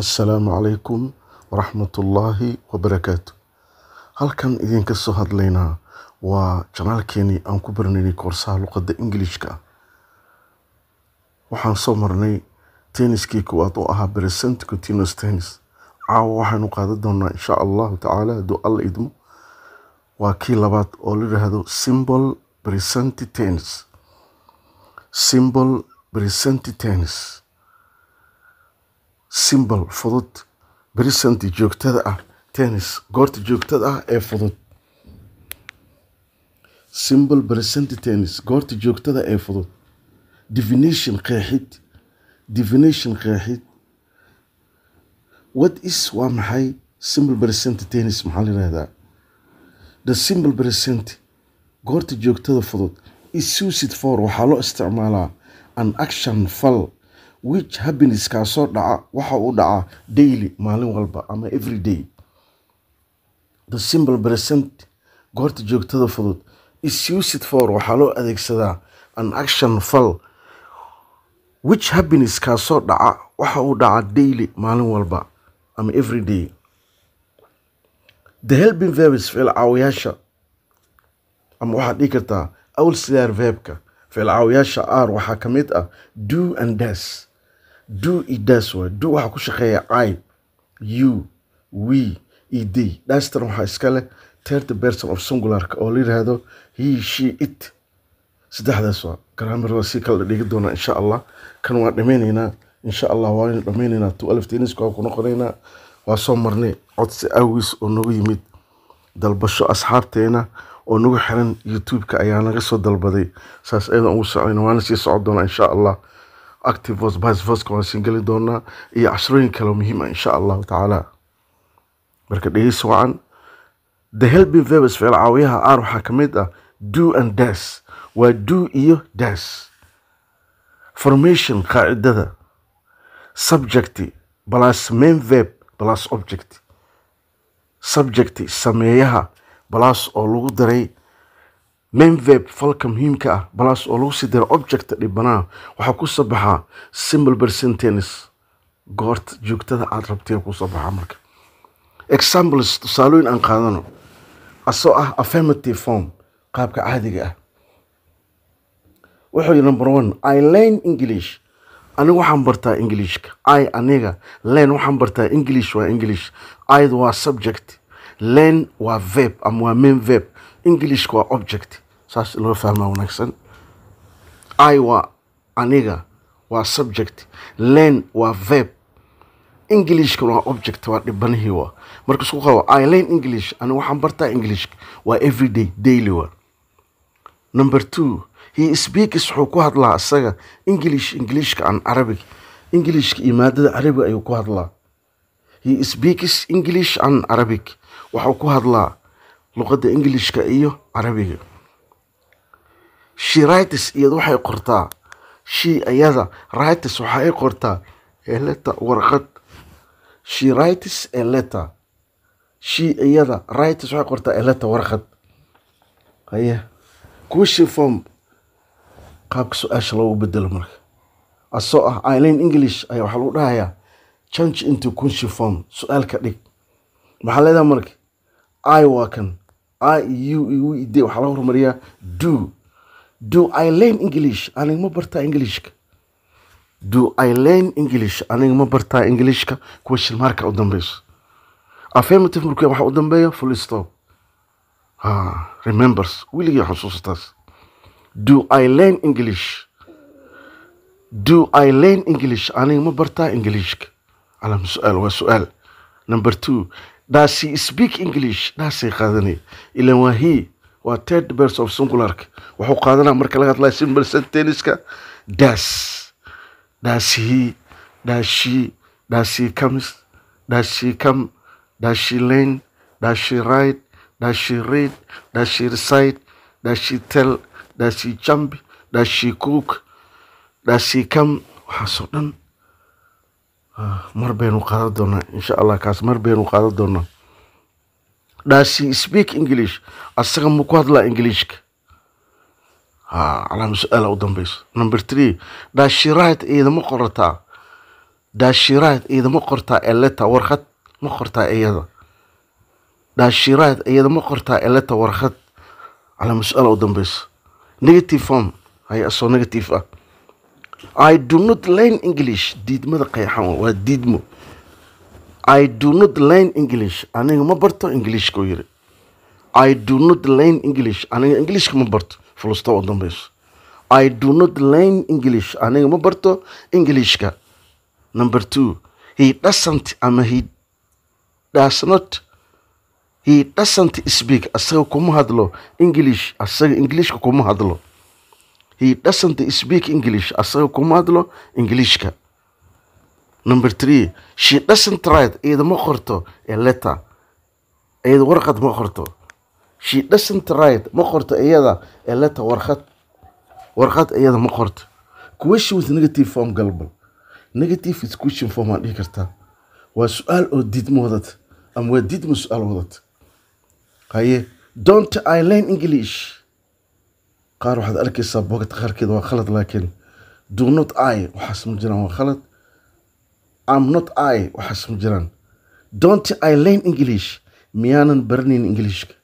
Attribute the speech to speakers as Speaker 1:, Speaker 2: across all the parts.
Speaker 1: assalaamu calaykum waraxmat ullaahi wabarakaatu halkan idinka soo hadlaynaa waa janaalkeenii aan ku barnaynay koorsaha luqadda ingilishka waxaan soo marnay tenniskii kuwaad oo ahaa beresent continuous tennis caawa waxaynu qaadan doonaa insha allahu tacaala haduu alla idmo waa kii labaad oo la yidhaahdo symbol present tennis symbol present tennis simbol fudud barisanti joogtada ah tennis goorta joogtada ah ee fudud simbal barisanti tennis goorta joogtada ee fudud definition qeexid definition qeexid what is waa maxay simple present tennis maxaa la layihahdaa the simple present goorta joogtada fudud is suicide for waxaa loo isticmaalaa an action fall which happiness-kaasoo dhaca waxa uu dhacaa daily maalin walba ama every day the simple present goorta joogtada fudud is used for waxaa loo adeegsadaa an action fall which happiness-kaasoo dhaca waxa uu dhacaa daily maalin walba ama every day the helping verbs ficilcaawiyaasha ama waxaad dhihi kartaa awlsidaar verbka ficilcaawiyaasha r waxaa ka mid ah do and das do idaas waay do waxaa ku shaqeeya i you we iyo they dastan waxaa iskale third person of singularka oo la yidhaahdo he she it saddexdaas waa grammar waa si kale la doonaa insha allah kan waa dhameyneynaa insha allah waaynu dhameyneynaa tu alfteniska waan ku noqoneynaa waa soo marnay codsi awgiis oo nagu yimid dalbasho asxaabteena oo nagu xiran youtube-ka ayaa naga soo dalbaday saas ayadaan ugu socdayna waana sii socon doonaa insha allah active activos basvosca waan singali doonaa iyo cashrooyin kaleoo muhiim ah insha allahu tacaala marka dhegeysi wacan the helping verbs ficil caawiyaha ar ah waxaa ka mid ah do and das waa do iyo das formation qaacidada subject plus main veb plus object subject sameeyaha plus oo lagu daray main verb falka muhiimka ah balaas oo lagu sii daro objecta dhibanaa waxaa ku soo baxaa simple percentage goorta joogtada aada rabtay ku soo baxaa marka examples tusaalooyin aan qaadano asoo ah affirmative form qaabka caadiga ah wuxuu yidhi number one i learn english aniga waxaan bartaa englishka i aniga learn waxaan bartaa english waa english id waa subject learn waa verb ama waa main verb englishka waa object saas loo fahmaa wanaagsan i waa aniga waa subject len waa veb englishkan waa object waa dhibanihii wa marka isku qaba i len english ani waxaan bartaa englishka waa everyday daily wa number two he speaks wuxuu ku hadlaa isaga english englishka an arabic englishka iyo maadada carabiga ayuu ku hadlaa he speaks english an arabic wuxuu ku hadlaa luqadda englishka iyo carabiga she sherites iyad waxay qortaa she ayada rites waxaay qortaa eleta warqad she rites eleta she iyada rites waxay qortaa eleta warqad haye question form qaabka su-aasha loogu bedelo marka asoo ah ilan english ayaa waxaa lagu dhahayaa change into question form su-aalka dhig maxaa leedaha marka i waa kan i iyo igu e, e, waxaa la hormariyaa do do i learn english aniga ma bartaa englishka do i learn english aniga ma bartaa englishka question marka u dambeyso affirmative markuu waxa u dambeeya full stop ha remembers weligii xusuustaas do i learn english do i learn english aniga ma bartaa englishka calama su-aal waa su-aal number two daasi speak english daasay qaadanaya ilan waa he waa ted bers of singularka wuxuu qaadanaa marka laga hadlaya simbal senteniska das daasihii dashi dashi kamis daashii kam daashii lane daashii right dashi reid daashii reside dashi tel daashii jambi daashii cook daashii kam waxaasoo dhan ah, mar baynu qaadan doonaa insha allah kaas mar baynu qaadan doonaa dhaasi speak english asaga ku hadlaa englishka ha calaama su-aala u dambayso number three daashiraad qortaa qorataa daashiraad ciidama qortaa eleta warqad ma qortaa iyada daashiraad iyada ma qortaa eleta warqad calaama su-aala u dambayso negative form hay asoo negative ah i do not learn english diidmada qeexan waa diidmo i do not learn english aniga ma barto englishkuu yiri i do not learn english aniga englishka ma barto fulusta u dambayso i do not learn english aniga ma barto englishka number two he doesn't ama he does not he doesn't speak asaga kuma hadlo english asaga englishka kuma hadlo he doesn't speak english asaga kuma hadlo englishka number three she doesn't write iyada ma qorto a letter iyada warqad ma qorto she doesn't write ma qorto iyada a letter warqad warqad iyada ma qorto question with negative form galbal negative is question form aan dhihi kartaa waa su-aal oo diidma wadad ama waa diidma su-aal wadad haye don't i learn english qaar waxaad arkaysaa boogad qaarkeed waa khalad laakiin do not i waxaas ma jiraan waa khalad am not i waxaas ma jiraan dont i learn english miyaanan baranayn ingiliishka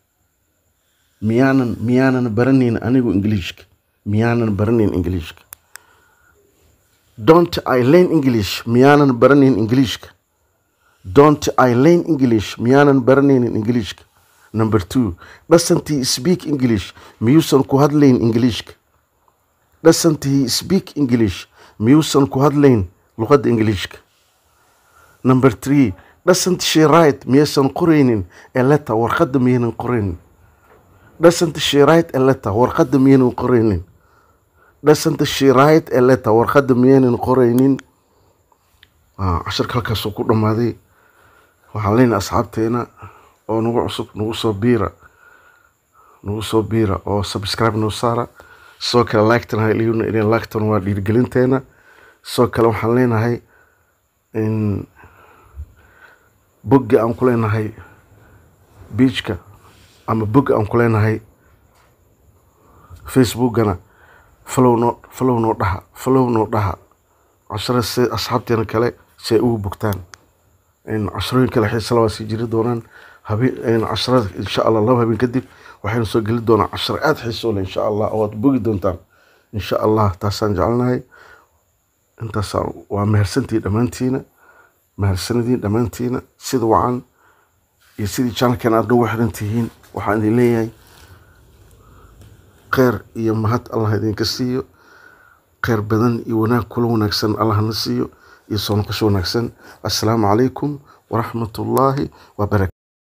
Speaker 1: miyaanan miyaanan baranayn anigu ingiliishka miyaanan baranayn ingiliishka dont i learn english miyaanan baranayn ingiliishka dont i learn english miyaanan baranayn ingiliishka number two doesn't he speak english miyuusan ku hadlayn ingiliishka doesn't he speak english miyuusan ku hadlayn luqadda ingiliishka number three doesn't she write miyaysan qoraynin a letter warqadda miyaynan qoraynin doesn't she write a letter warqadda miyaynan qoraynin doesn't she write a letter warqadda miyaynan qoraynin cashirka ah, halkaasuu ku dhammaaday waxaan leenahay asxaabteena oo nagu cusub nagu soo biira nagu soo biira oo subscribe noo saara sidoo kale laagtan ha iliyuna inay laagtan waa dhiirgelinteena soo kale waxaan leenahay in bogi aan ku leenahay biijka ama boga aan ku leenahay facebookana falownoo falownoo dhaha noo dhaha cashare se asxaabteena kale si ay ugu bogtaan casharooyin kale xiisala waa sii jiri doonaan cashara insha allah laba habeen kadib waxaynu soo geli doonaa cashar aada xiisoo leh insha allah oo aad bogi doontaan insha allah taasaan jecelnahay intaasa waa mehersantii dhammaantiina mahadsanadiin dhammaantiina sida wacan iyo sidii janalkan aad nagu xiran tihiin waxaan idin leeyahay kheyr iyo mahad allah idinka siiyo kheyr badan iyo wanaag kula wanaagsan na siiyo iyo soo noqosho wanaagsan assalaamu calaykum waraxmat ullaahi wabarakatu